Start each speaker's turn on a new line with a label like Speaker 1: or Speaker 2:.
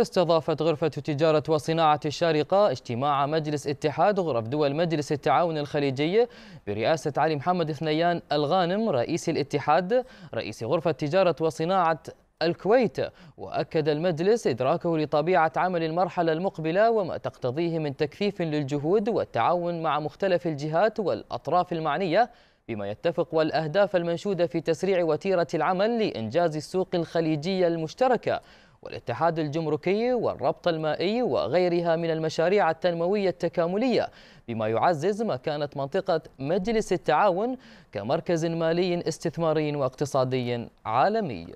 Speaker 1: استضافت غرفة تجارة وصناعة الشارقة اجتماع مجلس اتحاد غرف دول مجلس التعاون الخليجي برئاسة علي محمد ثنيان الغانم رئيس الاتحاد رئيس غرفة تجارة وصناعة الكويت وأكد المجلس إدراكه لطبيعة عمل المرحلة المقبلة وما تقتضيه من تكثيف للجهود والتعاون مع مختلف الجهات والأطراف المعنية بما يتفق والأهداف المنشودة في تسريع وتيرة العمل لإنجاز السوق الخليجية المشتركة والاتحاد الجمركي والربط المائي وغيرها من المشاريع التنموية التكاملية بما يعزز مكانة منطقة مجلس التعاون كمركز مالي استثماري واقتصادي عالمي